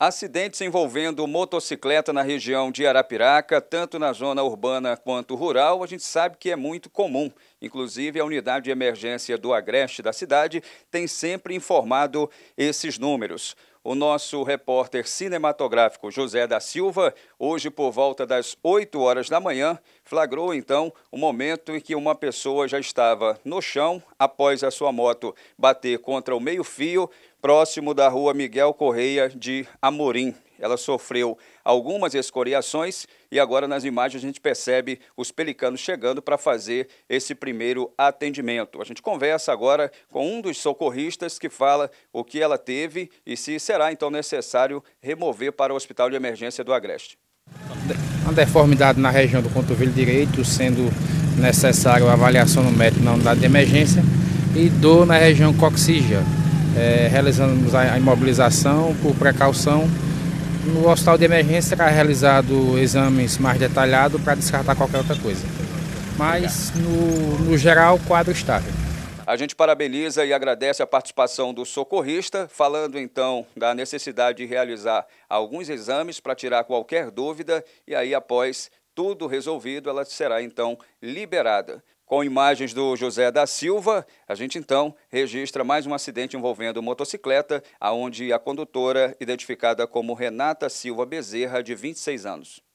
Acidentes envolvendo motocicleta na região de Arapiraca, tanto na zona urbana quanto rural, a gente sabe que é muito comum. Inclusive, a unidade de emergência do Agreste da cidade tem sempre informado esses números o nosso repórter cinematográfico José da Silva, hoje por volta das 8 horas da manhã, flagrou então o momento em que uma pessoa já estava no chão após a sua moto bater contra o meio-fio próximo da rua Miguel Correia de Amorim ela sofreu algumas escoriações e agora nas imagens a gente percebe os pelicanos chegando para fazer esse primeiro atendimento. A gente conversa agora com um dos socorristas que fala o que ela teve e se será então necessário remover para o Hospital de Emergência do Agreste. Uma deformidade na região do cotovelo direito, sendo necessário avaliação no médico na unidade de emergência e dor na região coxígea. É, eh, realizamos a imobilização por precaução no hospital de emergência será realizado exames mais detalhados para descartar qualquer outra coisa. Mas, no, no geral, o quadro estável. A gente parabeniza e agradece a participação do socorrista, falando então da necessidade de realizar alguns exames para tirar qualquer dúvida e aí após tudo resolvido, ela será então liberada. Com imagens do José da Silva, a gente então registra mais um acidente envolvendo motocicleta, aonde a condutora, identificada como Renata Silva Bezerra, de 26 anos.